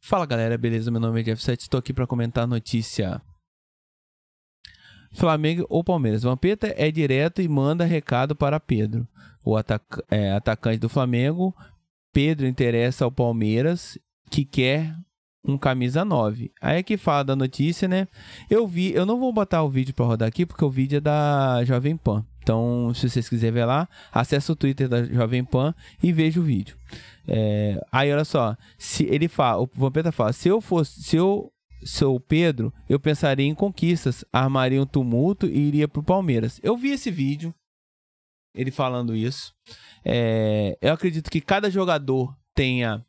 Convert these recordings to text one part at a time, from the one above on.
Fala galera, beleza? Meu nome é Jeff 7, estou aqui para comentar a notícia. Flamengo ou Palmeiras? Vampeta é direto e manda recado para Pedro. O é, atacante do Flamengo, Pedro interessa ao Palmeiras, que quer um camisa 9. Aí é que fala da notícia, né? Eu vi, eu não vou botar o vídeo para rodar aqui porque o vídeo é da Jovem Pan. Então, se vocês quiserem ver lá, acessa o Twitter da Jovem Pan e veja o vídeo. É, aí, olha só, se ele fala, o Vampeta fala, se eu fosse, se eu sou Pedro, eu pensaria em conquistas, armaria um tumulto e iria pro Palmeiras. Eu vi esse vídeo, ele falando isso. É, eu acredito que cada jogador tenha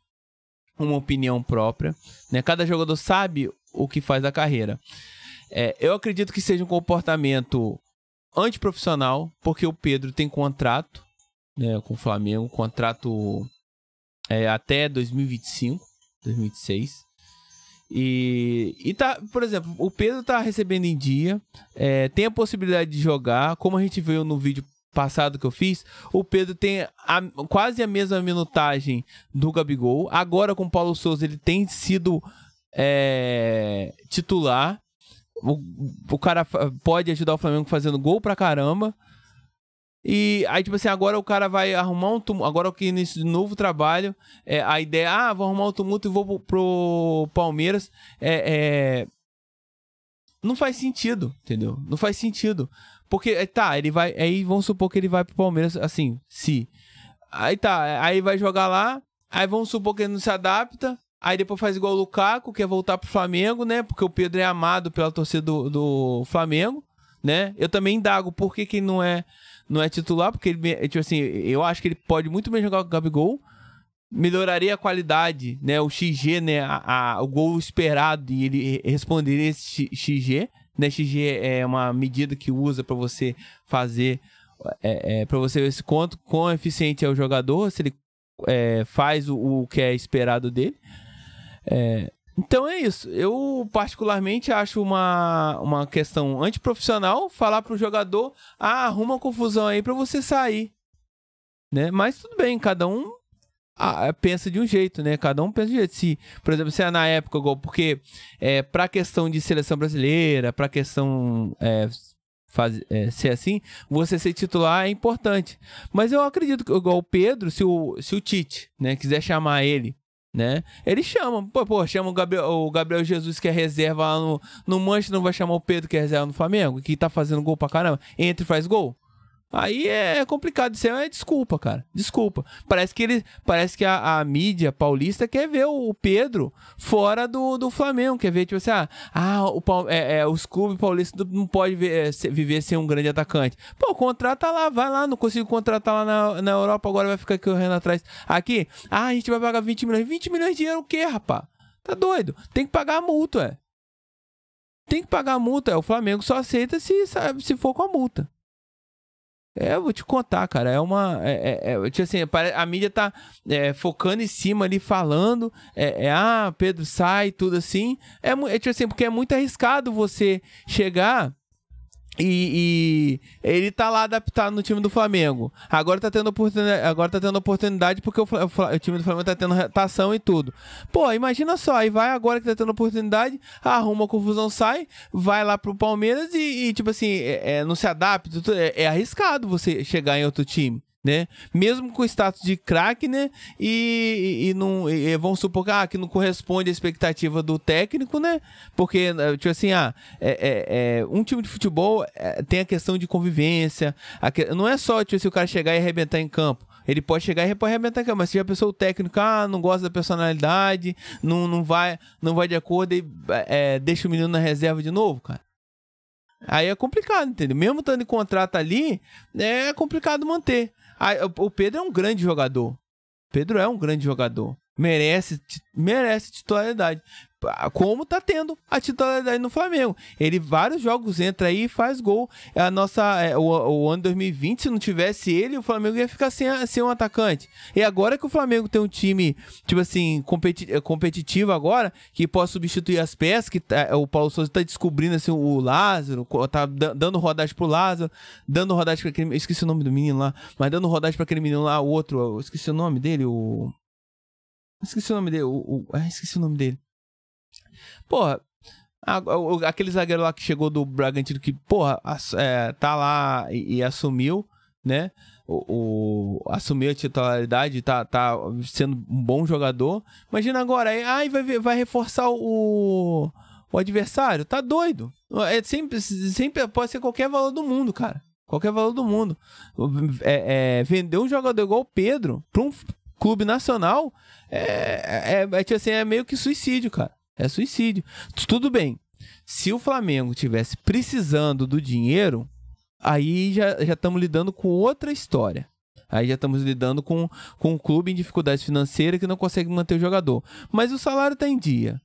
uma opinião própria, né? Cada jogador sabe o que faz da carreira. É, eu acredito que seja um comportamento antiprofissional, porque o Pedro tem contrato né, com o Flamengo, contrato é, até 2025, 2026. E, e tá, por exemplo, o Pedro tá recebendo em dia, é, tem a possibilidade de jogar, como a gente viu no vídeo passado que eu fiz, o Pedro tem a, quase a mesma minutagem do Gabigol. Agora com o Paulo Souza ele tem sido é, titular. O, o cara pode ajudar o Flamengo fazendo gol pra caramba. E aí, tipo assim, agora o cara vai arrumar um tumulto. Agora que nesse novo trabalho, é, a ideia ah, vou arrumar um tumulto e vou pro, pro Palmeiras. É, é, Não faz sentido, entendeu? Não faz sentido. Porque, é, tá, ele vai. Aí vamos supor que ele vai pro Palmeiras, assim, se. Aí tá, aí vai jogar lá, aí vamos supor que ele não se adapta. Aí depois faz igual o Lukaku, quer voltar pro Flamengo, né? Porque o Pedro é amado pela torcida do, do Flamengo, né? Eu também indago por que, que não é não é titular, porque ele, tipo assim, eu acho que ele pode muito bem jogar com o Gabigol. Melhoraria a qualidade, né? O XG, né? A, a, o gol esperado e ele responderia esse XG. Né? XG é uma medida que usa para você fazer, é, é para você ver se quanto, quão eficiente é o jogador, se ele é, faz o, o que é esperado dele. É, então é isso. Eu, particularmente, acho uma, uma questão antiprofissional falar pro jogador: ah, arruma uma confusão aí para você sair. Né? Mas tudo bem, cada um ah, pensa de um jeito, né? Cada um pensa de um jeito. Se, por exemplo, se é na época, igual, porque é, pra questão de seleção brasileira, pra questão é, faz, é, ser assim, você ser titular é importante. Mas eu acredito que, igual o Pedro, se o, se o Tite né, quiser chamar ele né? Ele chama, pô, pô chama o Gabriel, o Gabriel Jesus que é reserva lá no, no Manchester, não vai chamar o Pedro que é reserva no Flamengo, que tá fazendo gol pra caramba, entra e faz gol. Aí é complicado, isso é desculpa, cara. Desculpa. Parece que ele, parece que a, a mídia paulista quer ver o, Pedro fora do, do Flamengo, quer ver tipo assim, ah, ah o é, é, os clubes paulistas não pode é, viver sem um grande atacante. Pô, contrata lá, vai lá, não consigo contratar lá na, na Europa, agora vai ficar correndo atrás. Aqui, ah, a gente vai pagar 20 milhões. 20 milhões de dinheiro o quê, rapaz? Tá doido? Tem que pagar a multa, é. Tem que pagar a multa, é. O Flamengo só aceita se, se for com a multa. É, eu vou te contar, cara. É uma. É, é, é assim, a mídia tá é, focando em cima ali, falando. É, é ah, Pedro sai, tudo assim. É, é tipo assim, porque é muito arriscado você chegar e, e, ele tá lá adaptado no time do Flamengo. Agora tá tendo oportunidade, agora tá tendo oportunidade porque o, o, time do Flamengo tá tendo retação e tudo. Pô, imagina só, aí vai agora que tá tendo oportunidade, arruma a confusão, sai, vai lá pro Palmeiras e, e tipo assim, é, é, não se adapta. É, é, arriscado você chegar em outro time né? Mesmo com o status de craque, né? E, e, e não, e, vamos supor que, ah, que não corresponde à expectativa do técnico, né? Porque, eh, tipo assim, ah, é, é, é um time de futebol é, tem a questão de convivência. A que, não é só, tipo, se assim, o cara chegar e arrebentar em campo. Ele pode chegar e arrebentar em campo, mas se a pessoa, o técnico, ah, não gosta da personalidade, não, não, vai, não vai de acordo e é, deixa o menino na reserva de novo, cara. Aí é complicado, entendeu? Mesmo estando em contrato ali, é complicado manter. Ah, o Pedro é um grande jogador. Pedro é um grande jogador. Merece, merece titularidade como tá tendo a titularidade no Flamengo. Ele vários jogos entra aí e faz gol. É a nossa é, o, o, ano 2020 se não tivesse ele, o Flamengo ia ficar sem, sem um atacante. E agora que o Flamengo tem um time tipo assim competi é, competitivo agora que possa substituir as peças que tá, o Paulo Souza tá descobrindo assim o Lázaro, tá dando rodagem pro Lázaro, dando rodagem para aquele esqueci o nome do menino lá, mas dando rodagem para aquele menino lá, o outro, esqueci o nome dele, o Esqueci o nome dele, o, o... Ah, esqueci o nome dele. Porra, a, a, aquele zagueiro lá que chegou do Bragantino que, porra, ass, é, tá lá e, e assumiu, né? O, o, assumiu a titularidade, tá, tá sendo um bom jogador. Imagina agora, aí, ai, vai, vai reforçar o, o adversário. Tá doido. É sempre, sempre pode ser qualquer valor do mundo, cara. Qualquer valor do mundo. É, é, vender um jogador igual o Pedro pra um clube nacional é, é, é, é tipo assim, é meio que suicídio, cara é suicídio. Tudo bem. Se o Flamengo tivesse precisando do dinheiro, aí já, já estamos lidando com outra história. Aí já estamos lidando com, com um clube em dificuldades financeiras que não consegue manter o jogador. Mas o salário está em dia.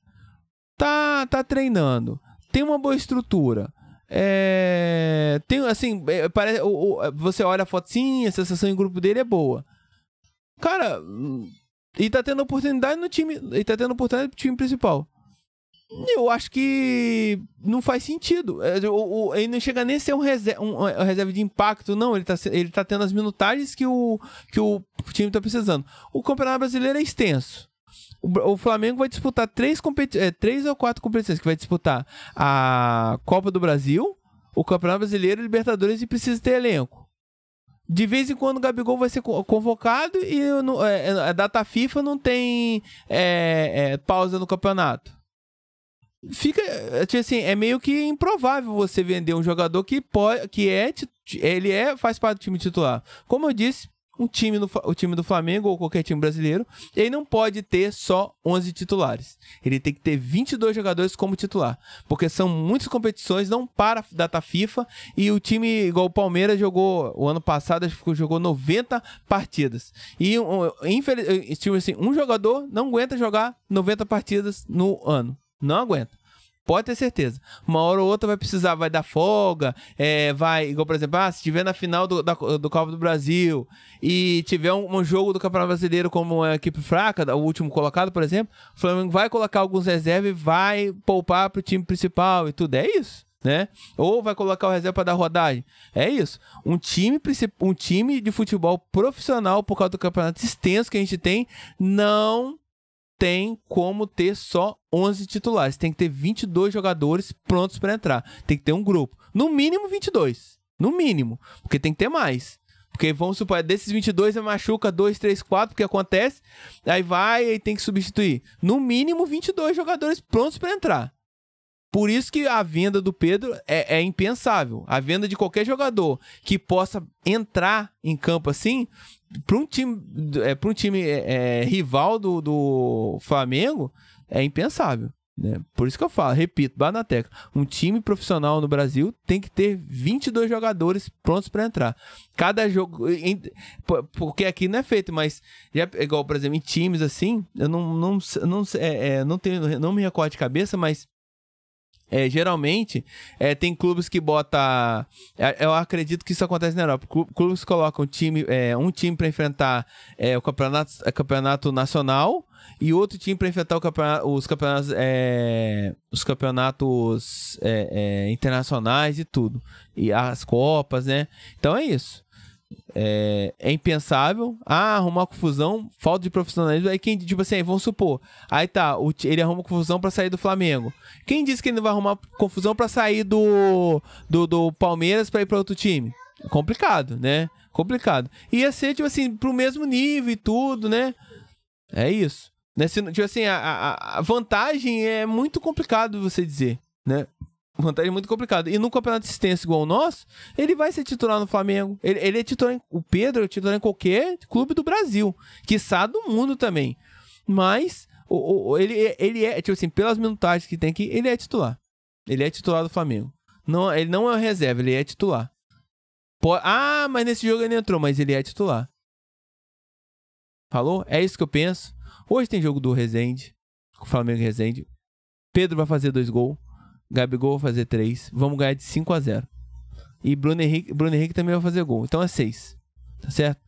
Tá, tá treinando. Tem uma boa estrutura. É, tem assim, é, parece, o, você olha a fotinha, a sensação em grupo dele é boa. Cara, hum, e tá tendo oportunidade no time, e tá tendo oportunidade no time principal. Eu acho que não faz sentido. É, ele não chega nem a ser um, reserva, um, um reserva de impacto, não. Ele está ele tá tendo as minutagens que o, que o time está precisando. O Campeonato Brasileiro é extenso. O, o Flamengo vai disputar três, é, três ou quatro competições, que vai disputar a Copa do Brasil, o Campeonato Brasileiro, o Libertadores e precisa ter elenco. De vez em quando o Gabigol vai ser convocado e é, é, a data FIFA não tem é, é, pausa no campeonato fica eh, tipo assim, é meio que improvável você vender um jogador que pode, que é ele é faz parte do time titular. Como eu disse, um time no, o time do Flamengo ou qualquer time brasileiro, ele não pode ter só 11 titulares. Ele tem que ter 22 jogadores como titular, porque são muitas competições, não para data FIFA e o time igual o Palmeiras jogou o ano passado, jogou 90 partidas. E um, infeliz, eh, tipo assim, um jogador não aguenta jogar 90 partidas no ano. Não aguenta. Pode ter certeza. Uma hora ou outra vai precisar, vai dar folga, é, vai, igual, por exemplo, ah, se tiver na final do, da, do Copa do Brasil e tiver um, um, jogo do Campeonato Brasileiro como uma equipe fraca, o último colocado, por exemplo, o Flamengo vai colocar alguns reservas e vai poupar pro time principal e tudo. É isso, né? Ou vai colocar o reserva para dar rodagem. É isso. Um time, um time de futebol profissional, por causa do campeonato extenso que a gente tem, não tem como ter só 11 titulares. Tem que ter 22 jogadores prontos para entrar. Tem que ter um grupo. No mínimo 22. No mínimo. Porque tem que ter mais. Porque vamos supor, é desses 22 machuca 2, 3, 4, que acontece. Aí vai e tem que substituir. No mínimo 22 jogadores prontos para entrar. Por isso que a venda do Pedro é, é, impensável. A venda de qualquer jogador que possa entrar em campo assim para um time, é, um time é, é, rival do, do Flamengo, é impensável. Né? Por isso que eu falo, repito, bate na tecla. Um time profissional no Brasil tem que ter 22 jogadores prontos para entrar. Cada jogo. Em, porque aqui não é feito, mas. Já, igual, por exemplo, em times assim, eu não, não, não, é, é, não, tenho, não me recordo de cabeça, mas é, geralmente, é, tem clubes que bota. É, eu acredito que isso acontece na Europa. Clubes colocam time, é, um time para enfrentar é, o campeonato, é, campeonato nacional e outro time para enfrentar campeonato, os campeonatos, os campeonatos internacionais e tudo. E as Copas, né? Então é isso. É, é, impensável. Ah, arrumar confusão, falta de profissionalismo. Aí quem, tipo assim, aí vamos supor. Aí tá, o, ele arruma confusão para sair do Flamengo. Quem disse que ele não vai arrumar confusão para sair do, do, do Palmeiras para ir para outro time? Complicado, né? Complicado. Ia ser, tipo assim, pro mesmo nível e tudo, né? É isso. Né? Se, tipo assim, a, a, a vantagem é muito complicado você dizer, né? vantagem é muito complicado E num campeonato extenso igual o nosso, ele vai ser titular no Flamengo. Ele, ele é titular em, o Pedro é titular em qualquer clube do Brasil, que do mundo também. Mas o, o, ele, ele é, tipo assim, pelas minutagens que tem aqui, ele é titular. Ele é titular do Flamengo. Não, ele não é reserva, ele é titular. ah, mas nesse jogo ele entrou, mas ele é titular. Falou? É isso que eu penso. Hoje tem jogo do Rezende, com o Flamengo e Rezende. Pedro vai fazer dois gols. Gabigol vai fazer 3. Vamos ganhar de 5 a 0. E Bruno Henrique, Bruno Henrique também vai fazer gol. Então é 6. Tá certo?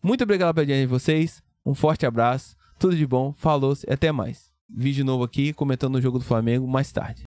Muito obrigado pela audiência de vocês. Um forte abraço. Tudo de bom. Falou e até mais. Vídeo novo aqui comentando o jogo do Flamengo mais tarde.